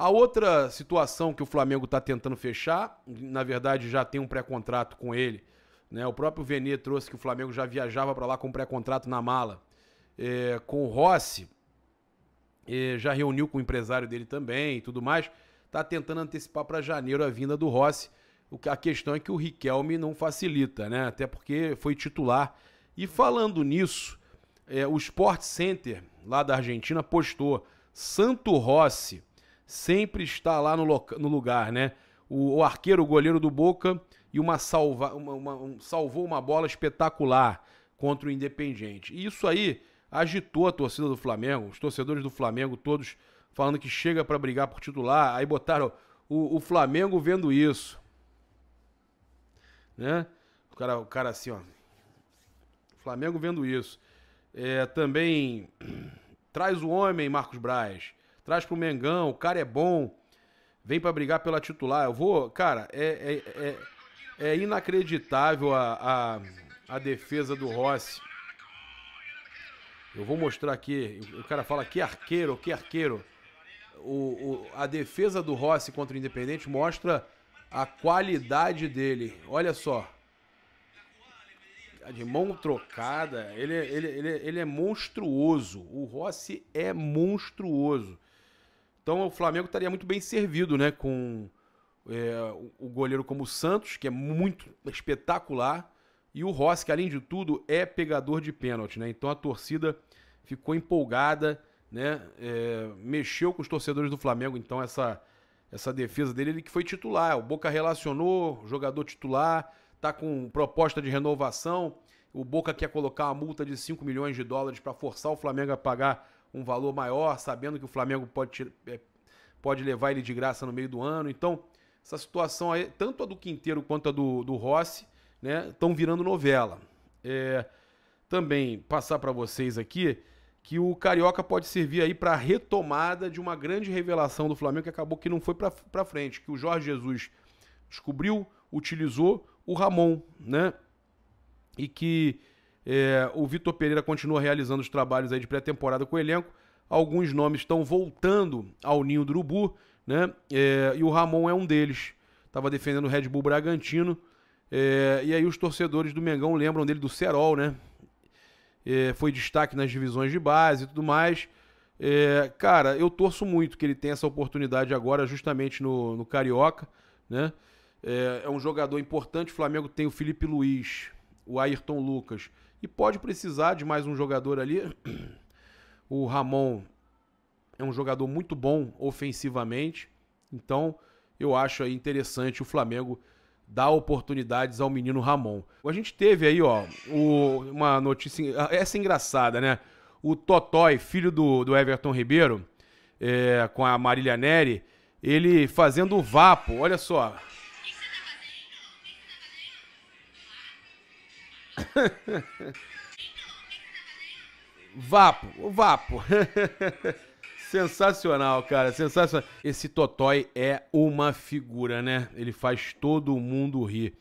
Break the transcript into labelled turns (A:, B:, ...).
A: A outra situação que o Flamengo está tentando fechar, na verdade já tem um pré-contrato com ele. Né? O próprio Venê trouxe que o Flamengo já viajava para lá com um pré-contrato na mala. É, com o Rossi, é, já reuniu com o empresário dele também e tudo mais. Está tentando antecipar para janeiro a vinda do Rossi. A questão é que o Riquelme não facilita, né? Até porque foi titular. E falando nisso, é, o Sport Center, lá da Argentina, postou Santo Rossi sempre está lá no, no lugar, né? O, o, arqueiro, o goleiro do Boca, e uma salva, uma, uma, um, salvou uma bola espetacular contra o Independente. E isso aí agitou a torcida do Flamengo, os torcedores do Flamengo todos falando que chega para brigar por titular. Aí botaram o, o, Flamengo vendo isso. Né? O cara, o cara assim, ó. Flamengo vendo isso. É, também traz o homem, Marcos Braz traz pro Mengão, o cara é bom, vem para brigar pela titular. Eu vou, cara, é, é, é, é inacreditável a, a, a, defesa do Rossi. Eu vou mostrar aqui, o cara fala que arqueiro, que arqueiro. O, o, a defesa do Rossi contra o Independente mostra a qualidade dele. Olha só. Tá de mão trocada, ele, é, ele, é, ele, é, ele é monstruoso. O Rossi é monstruoso. Então o Flamengo estaria muito bem servido, né? Com é, o goleiro como o Santos, que é muito espetacular, e o Rossi, que além de tudo é pegador de pênalti, né? Então a torcida ficou empolgada, né? É, mexeu com os torcedores do Flamengo, então essa essa defesa dele, ele que foi titular, o Boca relacionou, jogador titular, tá com proposta de renovação, o Boca quer colocar uma multa de 5 milhões de dólares para forçar o Flamengo a pagar um valor maior, sabendo que o Flamengo pode, é, pode levar ele de graça no meio do ano. Então, essa situação aí, tanto a do Quinteiro quanto a do, do Rossi, né, estão virando novela. É, também passar para vocês aqui que o Carioca pode servir aí para a retomada de uma grande revelação do Flamengo que acabou que não foi para frente, que o Jorge Jesus descobriu, utilizou o Ramon, né? E que é, o Vitor Pereira continua realizando os trabalhos aí de pré-temporada com o elenco. Alguns nomes estão voltando ao ninho do Urubu, né? É, e o Ramon é um deles. Estava defendendo o Red Bull Bragantino. É, e aí os torcedores do Mengão lembram dele do Cerol, né? É, foi destaque nas divisões de base e tudo mais. É, cara, eu torço muito que ele tenha essa oportunidade agora, justamente no, no Carioca, né? É, é um jogador importante. O Flamengo tem o Felipe Luiz, o Ayrton Lucas. E pode precisar de mais um jogador ali. O Ramon é um jogador muito bom ofensivamente. Então, eu acho aí interessante o Flamengo dar oportunidades ao menino Ramon. A gente teve aí, ó, o, uma notícia. Essa é engraçada, né? O Totói, filho do, do Everton Ribeiro, é, com a Marília Neri, ele fazendo o vapo. Olha só, Vapo, o Vapo. sensacional, cara, sensacional. Esse Totói é uma figura, né? Ele faz todo mundo rir.